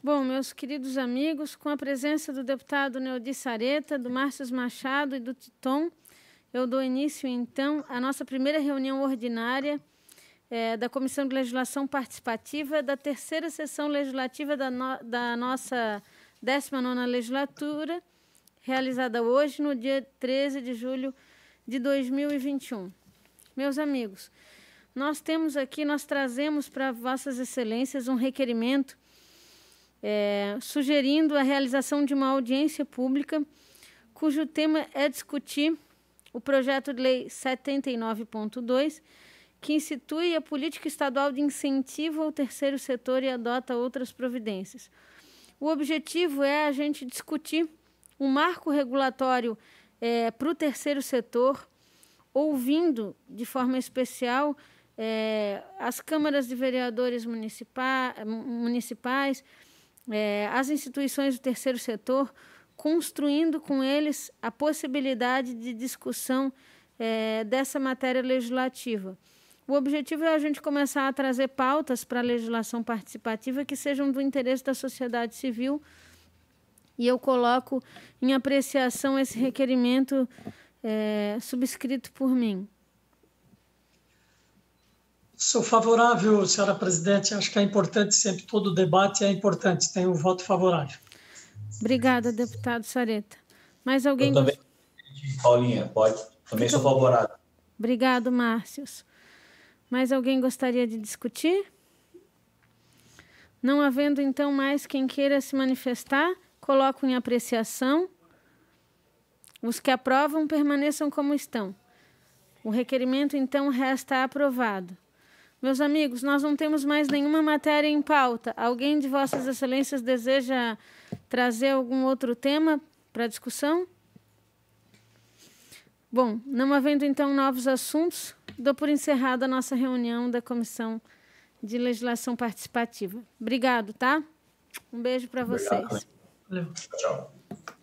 Bom, meus queridos amigos, com a presença do deputado Neodi Sareta, do Márcio Machado e do Titon, eu dou início, então, à nossa primeira reunião ordinária é, da Comissão de Legislação Participativa da terceira sessão legislativa da, no, da nossa 19ª legislatura, realizada hoje, no dia 13 de julho de 2021. Meus amigos, nós temos aqui, nós trazemos para vossas excelências um requerimento é, sugerindo a realização de uma audiência pública cujo tema é discutir o projeto de lei 79.2, que institui a política estadual de incentivo ao terceiro setor e adota outras providências. O objetivo é a gente discutir um marco regulatório é, para o terceiro setor, ouvindo de forma especial é, as câmaras de vereadores municipais, municipais é, as instituições do terceiro setor, construindo com eles a possibilidade de discussão é, dessa matéria legislativa. O objetivo é a gente começar a trazer pautas para a legislação participativa que sejam do interesse da sociedade civil. E eu coloco em apreciação esse requerimento é, subscrito por mim. Sou favorável, senhora presidente. Acho que é importante sempre todo debate é importante. Tenho um voto favorável. Obrigada, deputado Sareta. Mais alguém? Eu também, Paulinha, pode. Também sou favorável. Obrigado, Márcios. Mais alguém gostaria de discutir? Não havendo então mais quem queira se manifestar, coloco em apreciação. Os que aprovam permaneçam como estão. O requerimento então resta aprovado. Meus amigos, nós não temos mais nenhuma matéria em pauta. Alguém de Vossas Excelências deseja trazer algum outro tema para discussão? Bom, não havendo então novos assuntos, dou por encerrada a nossa reunião da Comissão de Legislação Participativa. Obrigado, tá? Um beijo para vocês. Obrigado. Né? Tchau.